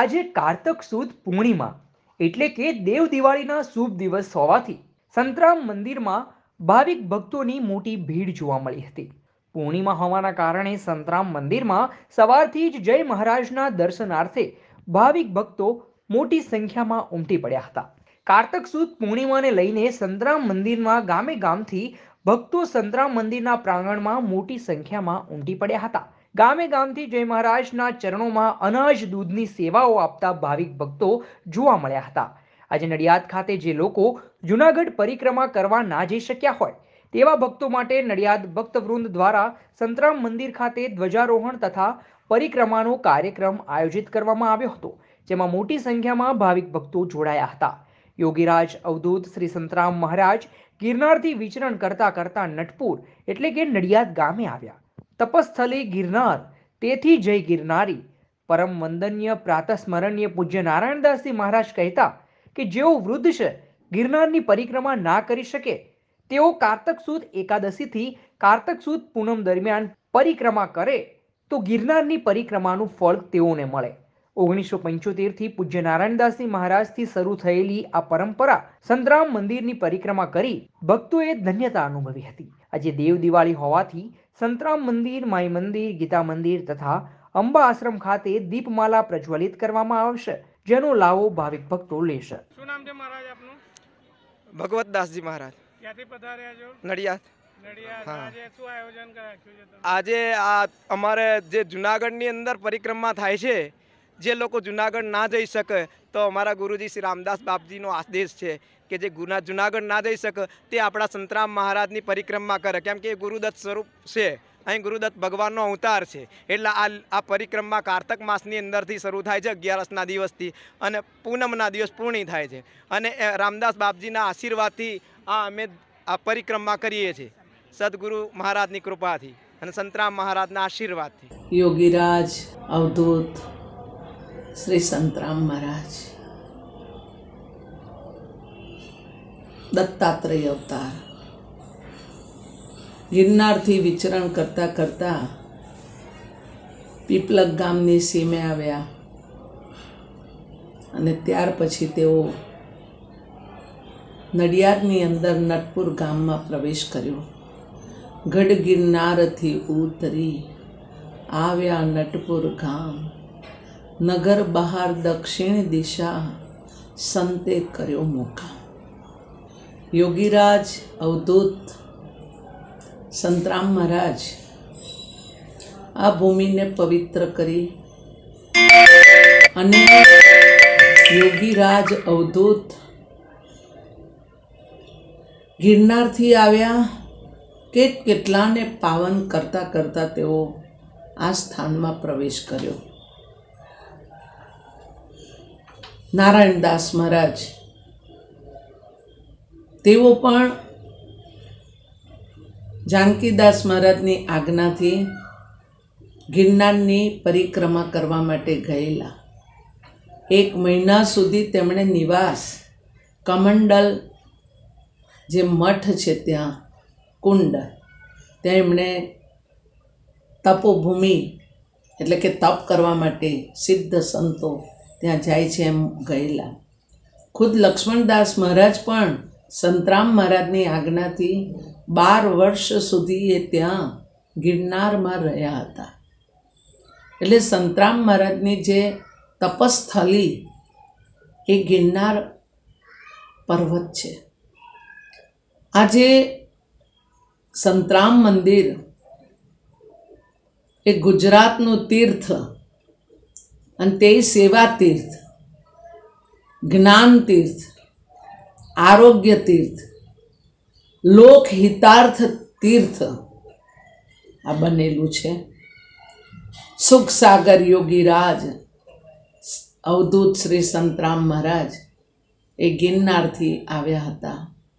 આજે કારતક સુદ પૂર્ણિમા એટલે કે દેવ દિવાળીના શુભ દિવસ હોવાથી સંતરામ મંદિરમાં ભાવિક ભક્તોની મોટી ભીડ જોવા મળી હતી પૂર્ણિમા હોવાના કારણે સંતરામ મંદિરમાં સવારથી જ જય મહારાજના દર્શનાર્થે ભાવિક ભક્તો મોટી સંખ્યામાં ઉમટી પડ્યા હતા કારતક સુદ પૂર્ણિમાને લઈને સંતરામ મંદિરમાં ગામે ગામથી ભક્તો સંતરા મંદિરના પ્રાંગણમાં મોટી સંખ્યામાં ઉમટી પડ્યા હતા ગામે ગામથી જય મહારાજના ચરણોમાં અનાજ દૂધની સેવાઓ આપતા ભાવિક ભક્તો જોવા મળ્યા હતા આજે નડિયાદ ખાતે જે લોકો જુનાગઢ પરિક્રમા કરવા ના જઈ શક્યા હોય તેવા ભક્તો માટે નડિયાદ ભક્તવૃંદ દ્વારા સંતરામ મંદિર ખાતે ધ્વજારોહણ તથા પરિક્રમાનો કાર્યક્રમ આયોજિત કરવામાં આવ્યો હતો જેમાં મોટી સંખ્યામાં ભાવિક ભક્તો જોડાયા હતા યોગીરાજ અવધૂત શ્રી સંતરામ મહારાજ ગિરનારથી વિચરણ કરતા કરતા નટપુર એટલે કે નડિયાદ ગામે આવ્યા તપસ્થલે ગિરનાર તેથી જય ગિરનારી પરમ વંદનીય પ્રાતસ્મરણીય પૂજ્ય નારાયણદાસજી મહારાજ કહેતા કે જેઓ વૃદ્ધ છે ગિરનારની પરિક્રમા ના કરી શકે તેઓ કારતક સુદ એકાદશીથી કારતક સુદ પૂનમ દરમિયાન પરિક્રમા કરે તો ગિરનારની પરિક્રમાનું ફળ તેઓને મળે ઓગણીસો પંચોતેરથી પૂજ્ય નારાયણદાસજી મહારાજથી શરૂ થયેલી આ પરંપરા સંતરામ મંદિરની પરિક્રમા કરી ભક્તોએ ધન્યતા અનુભવી હતી આજે દેવ દિવાળી હોવાથી સંતરામ મંદિર માઈ મંદિર ગીતા મંદિર તથા અંબા આશ્રમ ખાતે દીપમાલા પ્રજ્વલિત કરવામાં આવશે જેનો લાવો ભાવિક ભક્તો લેશે શું નામ છે મહારાજ આપનું ભગવતદાસજી મહારાજ ક્યાંથી પધાર્યા છો નડિયાદ આજે આ અમારે જે જુનાગઢની અંદર પરિક્રમા થાય છે જે લોકો જુનાગઢ ના જઈ શકે તો અમારા ગુરુજી શ્રી રામદાસ બાપજીનો આદેશ છે કે જે ગુના જુનાગઢ ના જઈ શકે તે આપણા સંતરામ મહારાજની પરિક્રમા કરે કેમ કે એ ગુરુદત્ત સ્વરૂપ છે અહીં ગુરુદત્ત ભગવાનનો અવતાર છે એટલે આ આ પરિક્રમા કારતક માસની અંદરથી શરૂ થાય છે અગિયારસના દિવસથી અને પૂનમના દિવસ પૂર્ણી થાય છે અને રામદાસ બાપજીના આશીર્વાદથી આ અમે આ પરિક્રમા કરીએ છીએ સદગુરુ મહારાજની કૃપાથી અને સંતરામ મહારાજના આશીર્વાદથી યોગીરાજ અવધૂત શ્રી સંતરામ મહારાજ દત્તાત્રેય અવતાર ગિરનારથી વિચરણ કરતા કરતા પીપલક ગામની સીમે આવ્યા અને ત્યાર પછી તેઓ નડિયાદની અંદર નટપુર ગામમાં પ્રવેશ કર્યો ગઢ ગિરનારથી ઉતરી આવ્યા નટપુર ગામ નગર બહાર દક્ષિણ દિશા સંતે કર્યો મોકા યોગીરાજ અવધૂત સંતરામ મહારાજ આ ભૂમિને પવિત્ર કરી અને યોગીરાજ અવધૂત ગિરનારથી આવ્યા કેટ કેટલાને પાવન કરતાં કરતાં તેઓ આ સ્થાનમાં પ્રવેશ કર્યો નારાયણદાસ મહારાજ તેઓ પણ જાનકીદાસ મહારાજની આજ્ઞાથી ગિરનારની પરિક્રમા કરવા માટે ગયેલા એક મહિના સુધી તેમણે નિવાસ કમંડલ જે મઠ છે ત્યાં કુંડ તેમણે તપોભૂમિ એટલે કે તપ કરવા માટે સિદ્ધ સંતો ત્યાં જાય છે એમ ગયેલા ખુદ લક્ષ્મણદાસ મહારાજ પણ સંતરામ મહારાજની આજ્ઞાથી બાર વર્ષ સુધી એ ત્યાં ગિરનારમાં રહ્યા હતા એટલે સંતરામ મહારાજની જે તપસ્થલી એ ગિરનાર પર્વત છે આજે સંતરામ મંદિર એ ગુજરાતનું તીર્થ અને તે સેવા તીર્થ જ્ઞાન તીર્થ આરોગ્ય તીર્થ લોકહિતાર્થ તીર્થ આ બનેલું છે સુખસાગર યોગીરાજ અવધૂત શ્રી સંતરામ મહારાજ એ ગિરનારથી આવ્યા હતા